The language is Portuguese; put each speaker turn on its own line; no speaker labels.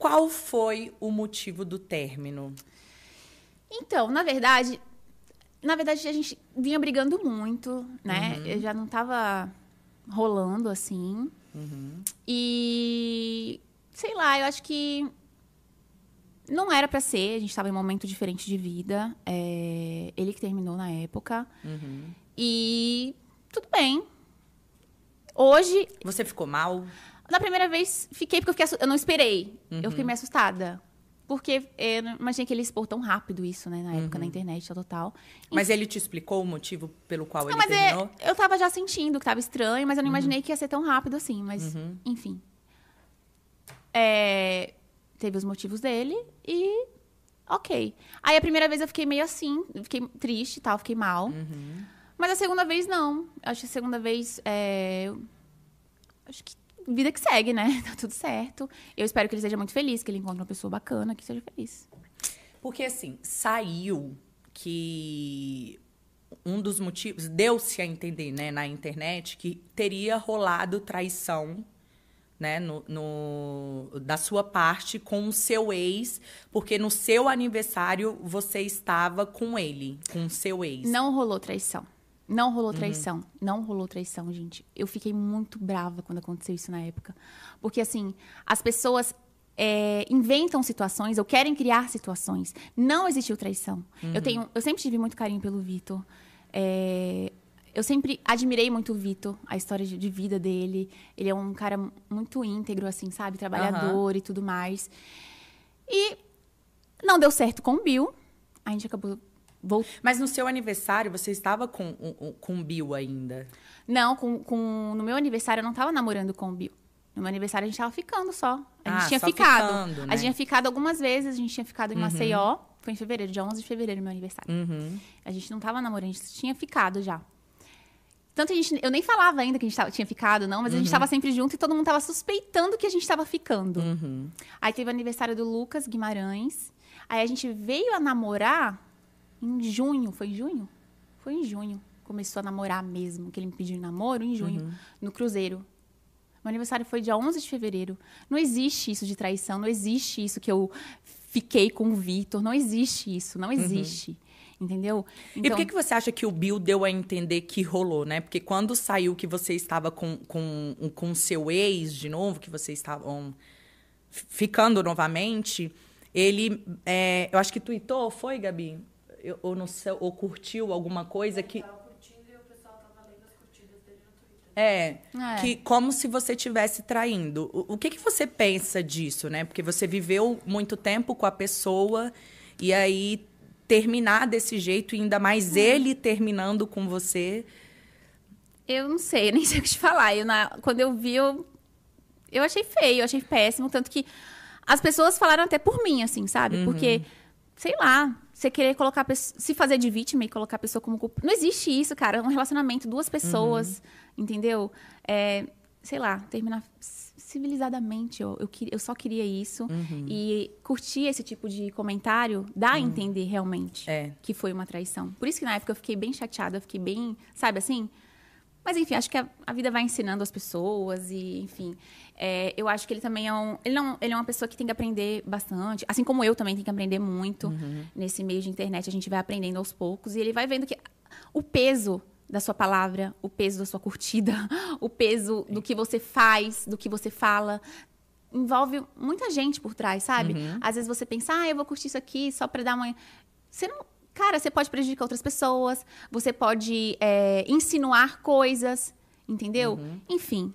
Qual foi o motivo do término?
Então, na verdade, na verdade a gente vinha brigando muito, né? Uhum. Eu já não estava rolando assim. Uhum. E sei lá, eu acho que não era para ser, a gente estava em um momento diferente de vida. É... ele que terminou na época. Uhum. E tudo bem.
Hoje. Você ficou mal? Na primeira vez,
fiquei porque eu, fiquei, eu não esperei. Uhum. Eu fiquei uhum. meio assustada. Porque eh, eu não imaginei que ele expor tão rápido isso, né? Na época, uhum. na
internet, total. E... Mas ele te explicou o motivo pelo qual não, ele mas é, terminou?
É, eu tava já sentindo que tava estranho, mas eu não uhum. imaginei que ia ser tão rápido assim. Mas, uhum. enfim. É... Teve os motivos dele e... Ok. Aí, a primeira vez, eu fiquei meio assim. Fiquei triste e tal, fiquei mal. Uhum. Mas a segunda vez, não. Acho que a segunda vez... É... Acho que vida que segue, né? Tá tudo certo. Eu espero que ele seja muito feliz, que ele encontre uma pessoa bacana, que seja feliz.
Porque, assim, saiu que um dos motivos. Deu-se a entender, né, na internet, que teria rolado traição. Né, no, no, da sua parte com o seu ex, porque no seu aniversário você estava com ele, com o seu ex. Não
rolou traição. Não rolou uhum. traição. Uhum. Não rolou traição, gente. Eu fiquei muito brava quando aconteceu isso na época. Porque, assim, as pessoas é, inventam situações ou querem criar situações. Não existiu traição. Uhum. Eu, tenho, eu sempre tive muito carinho pelo Vitor. É, eu sempre admirei muito o Vitor, a história de, de, vida dele. Ele é um cara muito íntegro, assim, sabe? Trabalhador uhum. e tudo mais. E não deu certo com o Bill. A gente acabou
Vou... Mas no seu aniversário, você estava com, com o Bill ainda?
Não, com, com, no meu aniversário eu não estava namorando com o Bill. No meu aniversário a gente estava ficando
só. A gente ah, tinha ficado. Ficando, né? A gente tinha
ficado algumas vezes, a gente tinha ficado em uhum. Maceió. Foi em fevereiro, dia 11 de fevereiro, meu aniversário. Uhum. A gente não estava namorando, a gente tinha ficado já. Tanto a gente. Eu nem falava ainda que a gente tava, tinha ficado, não, mas uhum. a gente estava uhum. sempre junto e todo mundo estava suspeitando que a gente estava ficando. Uhum. Aí teve o aniversário do Lucas Guimarães. Aí a gente veio a namorar em junho, foi em junho? Foi em junho. Começou a namorar mesmo, que ele me pediu namoro em junho, uhum. no cruzeiro. Meu aniversário foi dia 11 de fevereiro. Não existe isso de traição, não existe isso que eu fiquei com o Vitor, não existe isso, não uhum. existe. Uhum. Entendeu? Então... E por então que, que
você acha que o Bill deu a entender que rolou, né? Porque quando saiu que você estava com, com, com seu ex de novo, que vocês estavam ficando novamente, ele. É, eu acho que tweetou, foi, Gabi? ou não sei, ou curtiu alguma coisa que é, é, que como se você estivesse traindo. O, o, que, que você pensa disso, né? Porque você viveu muito tempo com a pessoa e aí terminar desse jeito, e ainda mais é. ele terminando com você. Eu não sei, eu
nem sei o que te falar. Eu, na, quando eu vi, eu, eu achei feio, eu achei péssimo. Tanto que as pessoas falaram até por mim, assim, sabe? Uhum. Porque, sei lá, você querer colocar se fazer de vítima e colocar a pessoa como culpa. Não existe isso, cara. É um relacionamento, duas pessoas, uhum. entendeu? É, sei lá, terminar civilizadamente. Eu, eu, eu só queria isso. Uhum. E curtir esse tipo de comentário dá uhum. a entender realmente é. que foi uma traição. Por isso que na época eu fiquei bem chateada, eu fiquei bem, sabe assim? Mas, enfim, acho que a, a, vida vai ensinando as pessoas e, enfim... É, eu acho que ele também é um... Ele, não, ele é uma pessoa que tem que aprender bastante. Assim como eu também tenho que aprender muito. Uhum. Nesse meio de internet, a gente vai aprendendo aos poucos. E ele vai vendo que o peso da sua palavra, o peso da sua curtida, o peso do que você faz, do que você fala, envolve muita gente por trás, sabe? Uhum. Às vezes você pensa, ah, eu vou curtir isso aqui só pra dar uma. Você não cara, você pode prejudicar outras pessoas, você pode é, insinuar coisas,
entendeu? Uhum. Enfim,